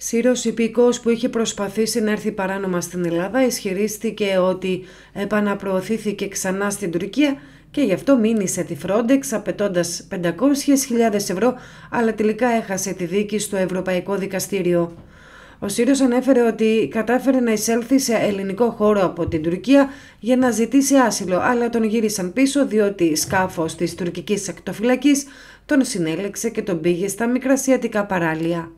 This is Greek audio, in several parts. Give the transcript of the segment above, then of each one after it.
Σύρος υπήκος που είχε προσπαθήσει να έρθει παράνομα στην Ελλάδα ισχυρίστηκε ότι επαναπροωθήθηκε ξανά στην Τουρκία και γι' αυτό μήνυσε τη Frontex απαιτώντας 500.000 ευρώ αλλά τελικά έχασε τη δίκη στο Ευρωπαϊκό Δικαστήριο. Ο Σύρος ανέφερε ότι κατάφερε να εισέλθει σε ελληνικό χώρο από την Τουρκία για να ζητήσει άσυλο, αλλά τον γύρισαν πίσω διότι σκάφος της τουρκικής ακτοφυλακής τον συνέλεξε και τον πήγε στα μικρασιατικά παράλια.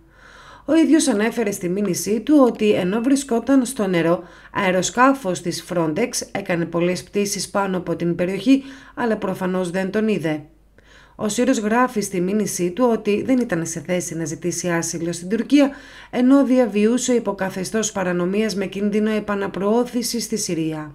Ο ίδιος ανέφερε στη μήνυσή του ότι ενώ βρισκόταν στο νερό, αεροσκάφος της Frontex έκανε πολλές πτήσεις πάνω από την περιοχή, αλλά προφανώς δεν τον είδε. Ο Σύρος γράφει στη μήνυσή του ότι δεν ήταν σε θέση να ζητήσει άσυλο στην Τουρκία, ενώ διαβιούσε υποκαθεστώς παρανομίας με κίνδυνο επαναπροώθησης στη Συρία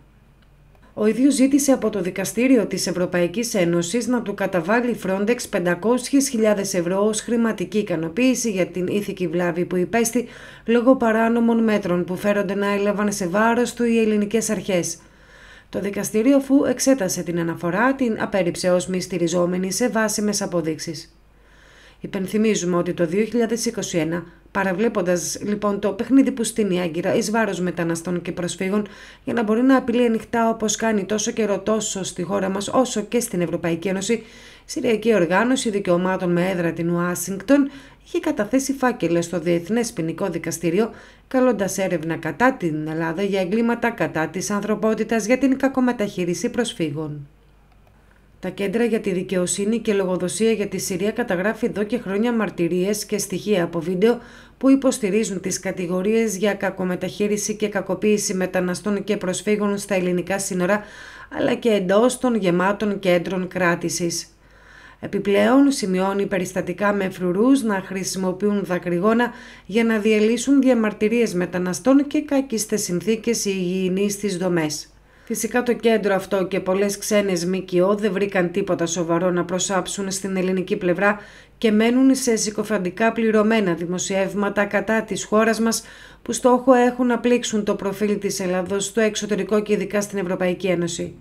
ο ίδιος ζήτησε από το Δικαστήριο της Ευρωπαϊκής Ένωσης να του καταβάλει Frontex 500.000 ευρώ ως χρηματική ικανοποίηση για την ήθικη βλάβη που υπέστη λόγω παράνομων μέτρων που φέρονται να έλαβαν σε βάρος του οι ελληνικές αρχές. Το δικαστήριο, αφού εξέτασε την αναφορά, την απέρριψε ως μη στηριζόμενη σε βάσιμες αποδείξεις. Υπενθυμίζουμε ότι το 2021, παραβλέποντας λοιπόν το παιχνίδι που στείνει άγκυρα εις βάρος μεταναστών και προσφύγων, για να μπορεί να απειλεί ανοιχτά όπως κάνει τόσο καιρό τόσο στη χώρα μας όσο και στην Ευρωπαϊκή Ένωση, η Συριακή Οργάνωση Δικαιωμάτων με έδρα την Ουάσιγκτον είχε καταθέσει φάκελες στο Διεθνές Ποινικό Δικαστήριο, καλώντας έρευνα κατά την Ελλάδα για εγκλήματα κατά της ανθρωπότητας για την κακομεταχείριση προσφύγων. Τα κέντρα για τη δικαιοσύνη και λογοδοσία για τη Συρία καταγράφει εδώ και χρόνια μαρτυρίες και στοιχεία από βίντεο που υποστηρίζουν τις κατηγορίες για κακομεταχείριση και κακοποίηση μεταναστών και προσφύγων στα ελληνικά σύνορα, αλλά και εντός των γεμάτων κέντρων κράτησης. Επιπλέον, σημειώνει περιστατικά με φρουρούς να χρησιμοποιούν δακρυγόνα για να διαλύσουν διαμαρτυρίες μεταναστών και κακίστες συνθήκες υγιεινής στις δομές. Φυσικά το κέντρο αυτό και πολλές ξένες ΜΚΟ δεν βρήκαν τίποτα σοβαρό να προσάψουν στην ελληνική πλευρά και μένουν σε συκοφαντικά πληρωμένα δημοσιεύματα κατά της χώρας μας που στόχο έχουν να πλήξουν το προφίλ της Ελλάδος στο εξωτερικό και ειδικά στην Ευρωπαϊκή Ένωση.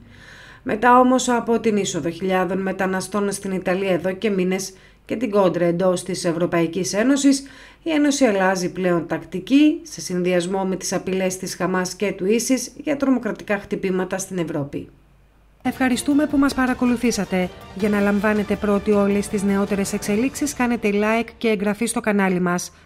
Μετά όμως από την είσοδο χιλιάδων μεταναστών στην Ιταλία εδώ και μήνες, και την κόντρα εντός της Ευρωπαϊκής Ένωσης, η Ένωση αλλάζει πλέον τακτική σε συνδυασμό με τις απειλές της Χαμάς και του Ίσης για τρομοκρατικά χτυπήματα στην Ευρώπη. Ευχαριστούμε που μας παρακολουθήσατε. Για να λαμβάνετε πρώτοι όλες τις νεότερες εξελίξεις κάνετε like και εγγραφή στο κανάλι μας.